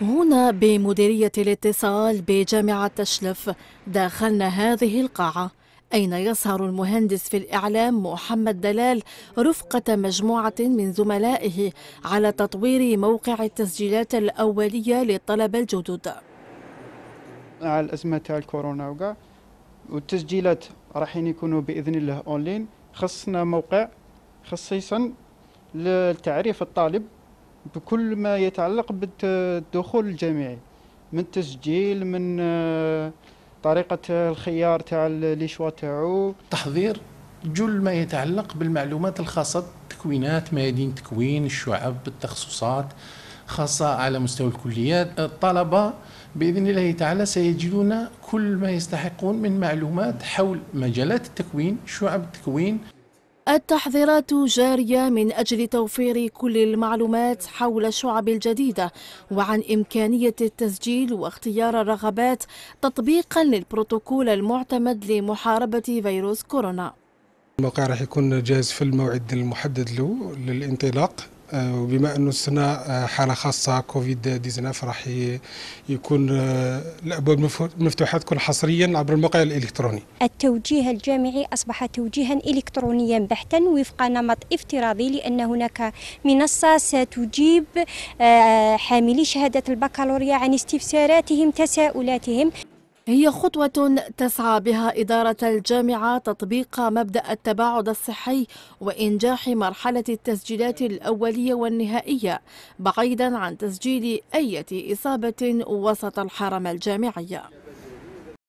هنا بمديرية الاتصال بجامعة تشلف داخلنا هذه القاعة أين يسهر المهندس في الإعلام محمد دلال رفقة مجموعة من زملائه على تطوير موقع التسجيلات الأولية للطلبة الجدد مع الأزمة تاع الكورونا وكاع والتسجيلات راحين يكونوا بإذن الله أونلاين خصنا موقع خصيصا لتعريف الطالب بكل ما يتعلق بالدخول الجامعي من تسجيل من آه، طريقة الخيار تاع لي شوا تاعو تحضير جل ما يتعلق بالمعلومات الخاصة التكوينات ميادين تكوين الشعب التخصصات خاصة على مستوى الكليات الطلبة بإذن الله تعالى سيجدون كل ما يستحقون من معلومات حول مجالات التكوين شعب التكوين التحضيرات جارية من أجل توفير كل المعلومات حول الشعب الجديدة وعن إمكانية التسجيل واختيار الرغبات تطبيقا للبروتوكول المعتمد لمحاربة فيروس كورونا الموقع راح يكون جاهز في الموعد المحدد له للانطلاق وبما انه السنه آه، حاله خاصه كوفيد 19 راح يكون الابواب آه، مفتوحه تكون حصريا عبر الموقع الالكتروني. التوجيه الجامعي اصبح توجيها الكترونيا بحتا وفق نمط افتراضي لان هناك منصه ستجيب آه، حاملي شهاده البكالوريا عن استفساراتهم تساؤلاتهم هي خطوة تسعى بها إدارة الجامعة تطبيق مبدأ التباعد الصحي وإنجاح مرحلة التسجيلات الأولية والنهائية بعيدا عن تسجيل أي إصابة وسط الحرم الجامعي